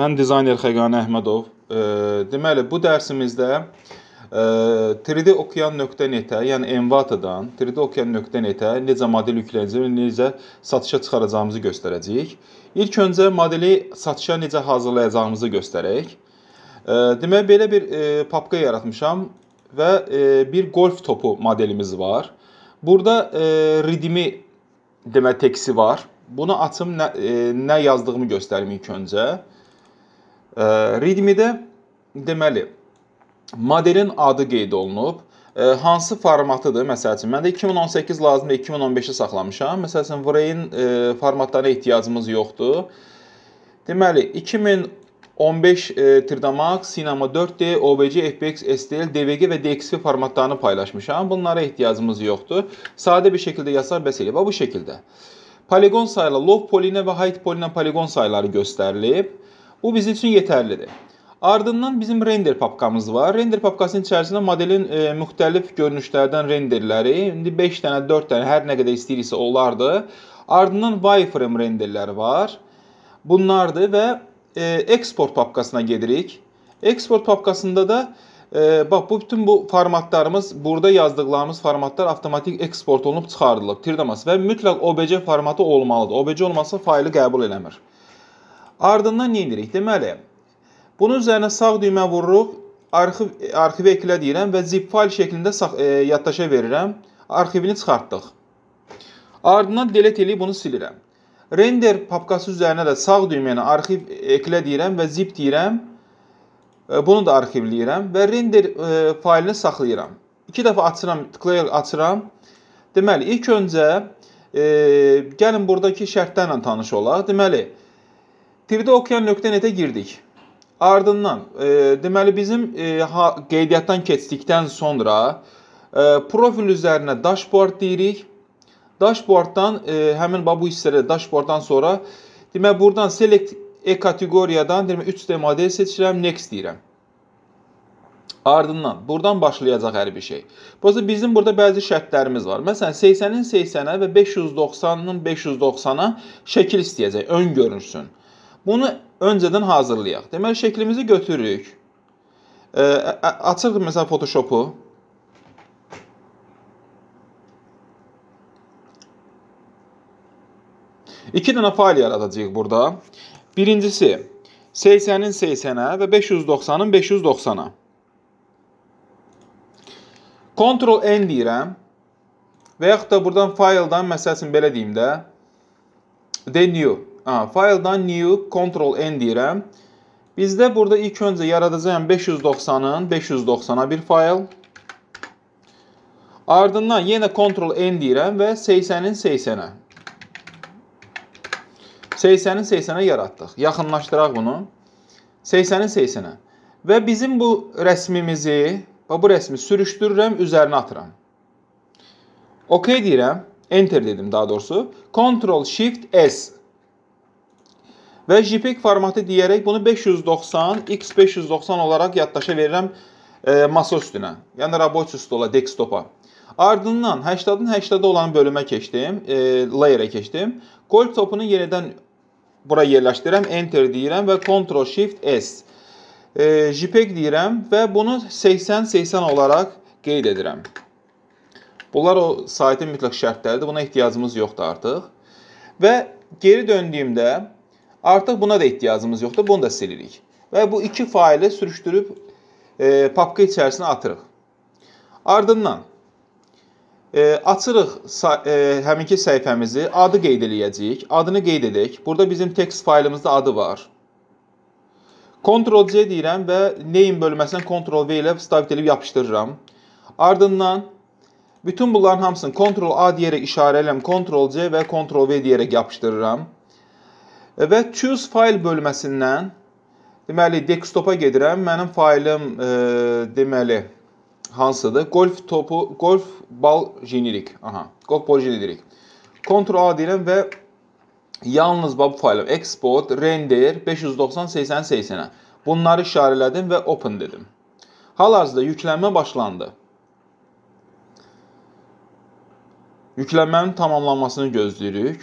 Mən dizayner Xəqani Əhmədov. Deməli, bu dərsimizdə 3D okean.net-ə, yəni Envato-dan 3D okean.net-ə necə model yükləyəcəyimizi, necə satışa çıxaracağımızı göstərəcəyik. İlk öncə modeli satışa necə hazırlayacağımızı göstərək. Deməli, belə bir papka yaratmışam və bir golf topu modelimiz var. Burada ridimi demə teksti var. Bunu açım nə, e, nə yazdığımı göstərim ilk öncə. E, readme-də deməli modelin adı qeyd olunub. E, hansı formatıdır? Məsəl üçün məndə 2018 lazımdır, 2015-i saxlamışam. Məsəl üçün Wrain e, formatlarına ehtiyacımız yoxdur. Deməli 2000 15 e, Tirdamax, Cinema 4D, OBC, FBX, STL, DVG və DXV formatlarını paylaşmışam. Bunlara ehtiyacımız yoxdur. Sadə bir şəkildə yazsaq bəs eləyib. Bu şəkildə. Poligon sayla Love polinə və Height polinə poligon sayları göstərilib. Bu bizim üçün yetərlidir. Ardından bizim render papkamız var. Render papkasının içərisində modelin e, müxtəlif görünüşlərdən renderləri, indi 5 dənə, 4 dənə hər nə qədər istəyirsə onlardı. Ardından wireframe renderləri var. Bunlardır və e, export papkasına gedirik. Export papkasında da e, E, bax bu bütün bu formatlarımız, burada yazdıqlarımız formatlar avtomatik eksport olunub çıxardılıb Tirdamas və mütləq OBC formatı olmalıdır. OBC olmasa faylı qəbul eləmir. Ardından nə edirik? Deməli, bunun üzərinə sağ düymə vururuq, arxiv arxivə eklə deyirəm və zip fayl şəklində sağ, e, yaddaşa verirəm. Arxivini çıxartdıq. Ardından delete eləyib bunu silirəm. Render papkası üzərinə də sağ düyməni arxiv eklə deyirəm və zip deyirəm. Bunu da arxivləyirəm və render e, faylını saxlayıram. 2 dəfə açıram, tıklayaraq açıram. Deməli, ilk öncə e, gəlin buradakı şərtlərlə tanış olaq. Deməli, 3D okean.net-ə girdik. Ardından, e, deməli bizim e, ha, qeydiyyatdan keçdikdən sonra e, profil üzərinə dashboard deyirik. Dashboarddan e, həmin bu hissədə dashboarddan sonra deməli buradan select E-kateqoriyadan deyirəm 3D model seçirəm, next deyirəm. Ardından burdan başlayacaq hər bir şey. Bəzi bizim burada bəzi şərtlərimiz var. Məsələn, 80-in 80-ə və 590-ın 590-a şəkil istəyəcək, ön görünsün. Bunu öncədən hazırlayaq. Deməli şəklimizi götürürük. E, açırıq məsələn Photoshop-u. İki dənə fayl yaradacağıq burada. Birincisi, 80-in 80-ə və 590-ın 590-a. Ctrl N deyirəm. Və yaxud da buradan fayldan, məsəl üçün belə deyim də, de new. Ha, fayldan new, Ctrl N deyirəm. Bizdə burada ilk öncə yaradacağım 590-ın 590-a bir fayl. Ardından yenə Ctrl N deyirəm və 80-in 80-ə. 80-i 80-ə yaratdıq. Yaxınlaşdıraq bunu. 80-i 80-ə. Və bizim bu rəsmimizi, bu rəsmi sürüşdürürəm, üzərinə atıram. OK deyirəm. Enter dedim daha doğrusu. Ctrl Shift S. Və JPEG formatı deyərək bunu 590 x 590 olaraq yaddaşa verirəm e, masa üstünə. Yəni rabochi stola, desktopa. Ardından 80-ın 80-də olan bölümə keçdim, e, layerə keçdim. Golf topunu yenidən bura yerləşdirirəm, enter deyirəm və Ctrl Shift S. E, JPEG deyirəm və bunu 80-80 olaraq qeyd edirəm. Bunlar o saytın mütləq şərtləridir. Buna ehtiyacımız yoxdur artıq. Və geri döndüyümdə artıq buna da ehtiyacımız yoxdur. Bunu da silirik. Və bu iki faylı sürüşdürüb e, papka içərisinə atırıq. Ardından E, açırıq e, həminki səhifəmizi, adı qeyd eləyəcəyik. Adını qeyd edək. Burada bizim text faylımızda adı var. Ctrl C deyirəm və name bölməsindən Ctrl V ilə sabit edib yapışdırıram. Ardından bütün bunların hamısını Ctrl A deyərək işarə eləm, Ctrl C və Ctrl V deyərək yapışdırıram. Və choose fayl bölməsindən deməli desktopa gedirəm. Mənim faylım e, deməli Hans adı. Golf topu, golf bal jenirik. Aha, golf bal jenirik. Ctrl A deyirəm və yalnız bu faylı export, render 590-80-80-ə. Bunları işarələdim və open dedim. Hal-hazırda yüklənmə başlandı. Yüklənmənin tamamlanmasını gözləyirik.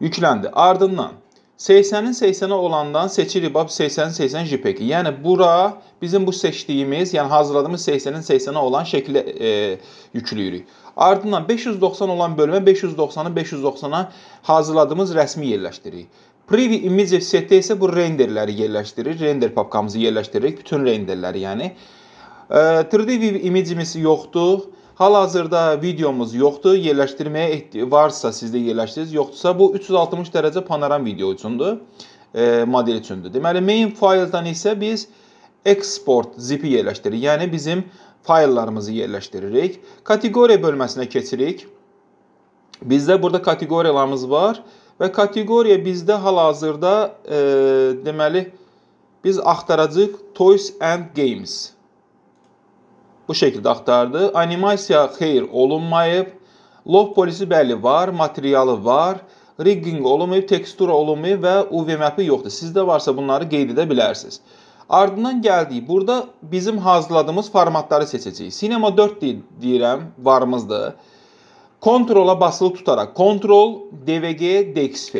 Yükləndi. Ardından 80-in 80-ə olandan seçirik bax 80-in 80 JPEG. Yəni bura bizim bu seçdiyimiz, yəni hazırladığımız 80-in 80-ə olan şəkli e, yükləyirik. Ardından 590 olan bölmə 590-ı 590-a hazırladığımız rəsmi yerləşdiririk. Preview Image setdə isə bu renderləri yerləşdirir. Render papkamızı yerləşdiririk, bütün renderləri, yəni. E, 3D View imicimiz yoxdur. Hal-hazırda videomuz yoxdur. Yerləşdirməyə varsa sizdə yerləşdiririz, yoxdursa bu 360 dərəcə panoram video üçündür, e, model üçündür. Deməli main fayldan isə biz export zipi yerləşdiririk. Yəni bizim fayllarımızı yerləşdiririk. Kateqoriya bölməsinə keçirik. Bizdə burada kateqoriyalarımız var və kateqoriya bizdə hal-hazırda e, deməli biz axtaracağıq toys and games bu şekilde aktardı. Animasya xeyir olunmayıb, log polisi bəli var, materialı var, rigging olunmayıb, tekstura olunmayıb və UV mapı yoxdur. Sizdə varsa bunları qeyd edə bilərsiniz. Ardından gəldik. Burada bizim hazırladığımız formatları seçəcəyik. Cinema 4 deyirəm, varımızdır. Kontrola basılı tutaraq Ctrl DVG DXF.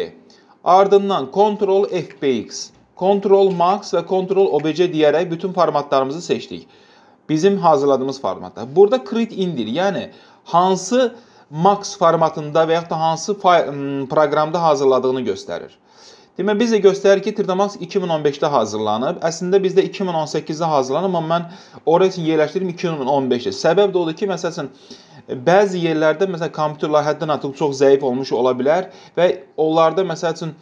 Ardından Ctrl FBX, Ctrl Max və Ctrl OBC deyərək bütün formatlarımızı seçdik. bizim hazırladığımız formatda. Burada create indir, yəni hansı max formatında və yaxud da hansı proqramda hazırladığını göstərir. Demək biz də göstərir ki, Tirdamax 2015-də hazırlanıb. Əslində bizdə 2018-də hazırlanıb, amma mən oraya üçün yerləşdirdim 2015-də. Səbəb də odur ki, məsəl üçün bəzi yerlərdə məsələn kompüterlər həddən artıq çox zəif olmuş ola bilər və onlarda məsəl üçün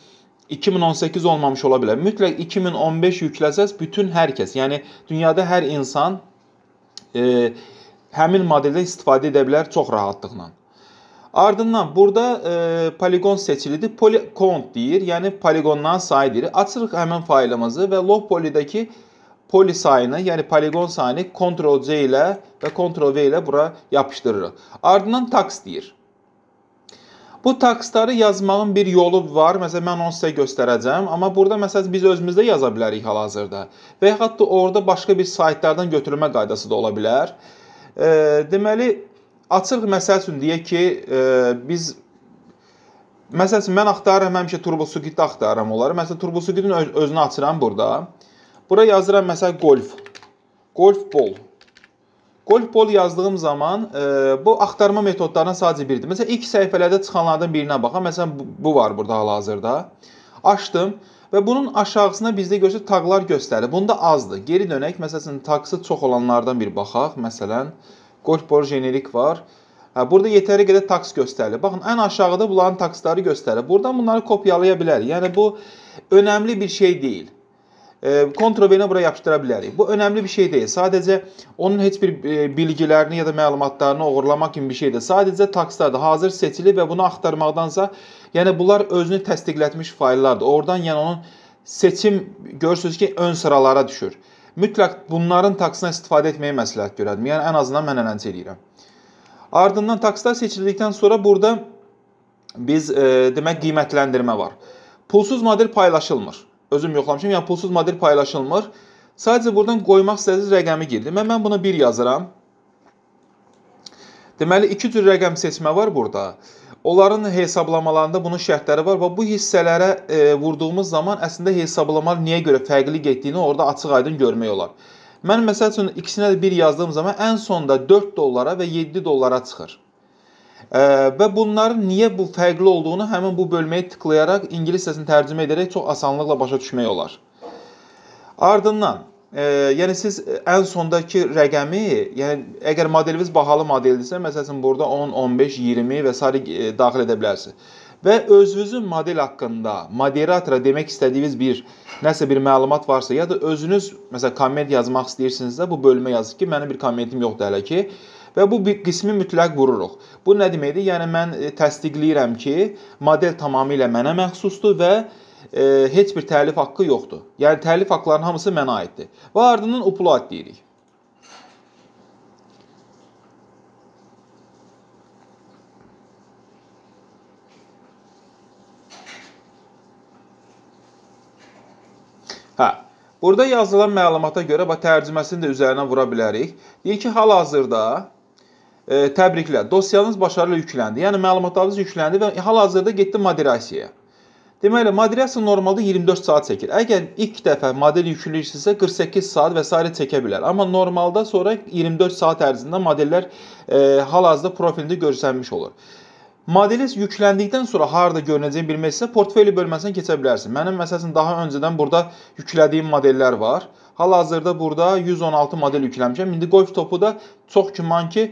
2018 olmamış ola bilər. Mütləq 2015 yükləsəz bütün hər kəs, yəni dünyada hər insan e, həmin modeldə istifadə edə bilər çox rahatlıqla. Ardından burada e, poligon seçilidir. Polycount deyir, yəni poligondan sayı deyir. Açırıq həmin faylımızı və log polidəki poli sayını, yəni poligon sayını Ctrl C ilə və Ctrl V ilə bura yapışdırırıq. Ardından tax deyir. Bu taksları yazmağın bir yolu var. Məsələn, mən onu sizə göstərəcəm, amma burada məsələn biz özümüzdə yaza bilərik hal-hazırda. Və ya hətta orada başqa bir saytlardan götürmə qaydası da ola bilər. E, deməli, açıq məsəl üçün deyək ki, e, biz Məsələn, mən axtarıram həmişə turbosukit axtarıram onları. Məsələn, turbosukitin öz özünü açıram burada. Bura yazıram məsəl golf. Golf ball. Golf bol yazdığım zaman e, bu axtarma metodlarından sadəcə biridir. Məsələn, ilk səhifələrdə çıxanlardan birinə baxaq. Məsələn, bu, bu var burada hal-hazırda. Açdım və bunun aşağısına bizdə görsək taqlar göstərir. Bunda azdır. Geri dönək, məsələn, taqsı çox olanlardan bir baxaq. Məsələn, golf bol jenerik var. Hə, burada yetəri qədər taks göstərilir. Baxın, ən aşağıda bunların taksları göstərir. Buradan bunları kopyalaya bilərik. Yəni bu önəmli bir şey deyil kontrobeni bura yapışdıra bilərik. Bu önəmli bir şey deyil. Sadəcə onun heç bir bilgilərini ya da məlumatlarını oğurlamaq kimi bir şeydir. Sadəcə takslardır. Hazır seçilib və bunu axtarmaqdansa, yəni bunlar özünü təsdiqlətmiş fayllardır. Oradan yəni onun seçim görürsüz ki, ön sıralara düşür. Mütləq bunların taksına istifadə etməyi məsləhət görərdim. Yəni ən azından mən ələnc eləyirəm. Ardından takslar seçildikdən sonra burada biz e, demək qiymətləndirmə var. Pulsuz model paylaşılmır özüm yoxlamışam. Yəni pulsuz model paylaşılmır. Sadəcə buradan qoymaq istədiyiniz rəqəmi girdim. Mən, mən buna 1 yazıram. Deməli, iki cür rəqəm seçmə var burada. Onların hesablamalarında bunun şərtləri var və bu hissələrə e, vurduğumuz zaman əslində hesablamalar niyə görə fərqli getdiyini orada açıq-aydın görmək olar. Mən məsəl üçün ikisinə də 1 yazdığım zaman ən sonda 4 dollara və 7 dollara çıxır. Və bunların niyə bu fərqli olduğunu həmin bu bölməyə tıklayaraq ingiliscəsini tərcümə edərək çox asanlıqla başa düşmək olar. Ardından E, yəni siz ən sondakı rəqəmi, yəni əgər modeliniz bahalı modeldirsə, məsələn burada 10, 15, 20 və sair e, daxil edə bilərsiniz. Və özünüzün model haqqında moderatora demək istədiyiniz bir nəsə bir məlumat varsa, ya da özünüz məsələn komment yazmaq istəyirsinizsə, bu bölmə yazın ki, mənim bir kommentim yoxdur hələ ki və bu qismi mütləq vururuq. Bu nə deməkdir? Yəni mən e, təsdiqləyirəm ki, model tamamilə mənə məxsusdur və e, heç bir təlif haqqı yoxdur. Yəni təlif haqqlarının hamısı mənə aiddir. Və ardından upload deyirik. Hə. Burada yazılan məlumata görə bax tərcüməsini də üzərinə vura bilərik. Deyir ki, hal-hazırda E, təbriklər. Dosyanız başarılı yükləndi. Yəni məlumatlarınız yükləndi və hal-hazırda getdi moderasiyaya. Deməli, moderasiya normalda 24 saat çəkir. Əgər ilk dəfə model yükləyirsinizsə 48 saat və s. çəkə bilər. Amma normalda sonra 24 saat ərzində modellər e, hal-hazırda profilində görsənmiş olur. Modeli yükləndikdən sonra harda görünəcəyini bilmək istəyirsə, portfeli bölməsinə keçə bilərsən. Mənim məsələn daha öncədən burada yüklədiyim modellər var. Hal-hazırda burada 116 model yükləmişəm. İndi Golf topu da çox güman ki,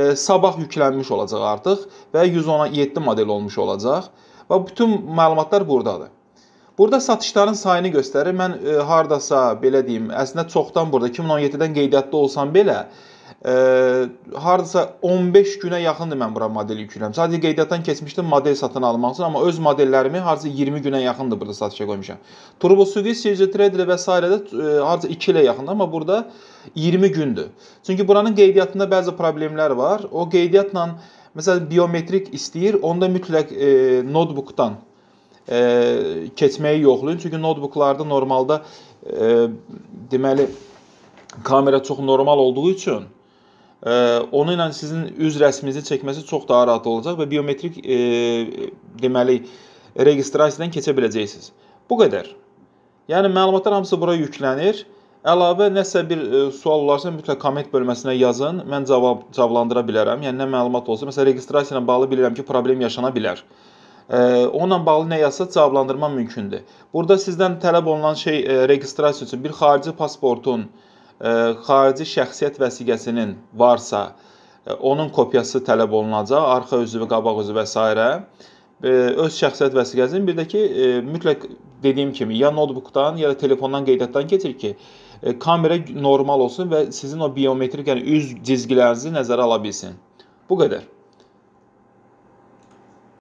e, sabah yüklənmiş olacaq artıq və 117 model olmuş olacaq. Və bütün məlumatlar burdadır. Burada satışların sayını göstərir. Mən e, hardasa belə deyim, əslində çoxdan burada 2017-dən qeydiyyatda olsam belə, e, e, hardasa 15 günə yaxındır mən bura model yükləyirəm. Sadəcə qeydiyyatdan keçmişdim model satın almaq üçün, amma öz modellərimi hardasa 20 günə yaxındır burada satışa qoymuşam. Turbo Suvis, CJ Trader və sairədə e, hardasa 2 ilə yaxındır, amma burada 20 gündür. Çünki buranın qeydiyyatında bəzi problemlər var. O qeydiyyatla məsələn biometrik istəyir, onda mütləq e, notebookdan e, keçməyi yoxlayın. Çünki notebooklarda normalda e, deməli kamera çox normal olduğu üçün onu ilə sizin üz rəsminizi çəkməsi çox daha rahat olacaq və biometrik e, deməli registrasiyadan keçə biləcəksiniz. Bu qədər. Yəni məlumatlar hamısı bura yüklənir. Əlavə nəsə bir e, sual olarsa mütləq komment bölməsinə yazın. Mən cavab cavablandıra bilərəm. Yəni nə məlumat olsa, məsələn registrasiya ilə bağlı bilirəm ki, problem yaşana bilər. E, onunla bağlı nə yazsa cavablandırma mümkündür. Burada sizdən tələb olunan şey e, registrasiya üçün bir xarici pasportun, e, xarici şəxsiyyət vəsiqəsinin varsa, onun kopyası tələb olunacaq, arxa üzvü, qabaq üzvü və s. öz şəxsiyyət vəsiqəsinin bir də ki, mütləq dediyim kimi ya noutbukdan, ya da telefondan qeydiyyatdan keçir ki, kamera normal olsun və sizin o biometrik, yəni üz cizgilərinizi nəzərə ala bilsin. Bu qədər.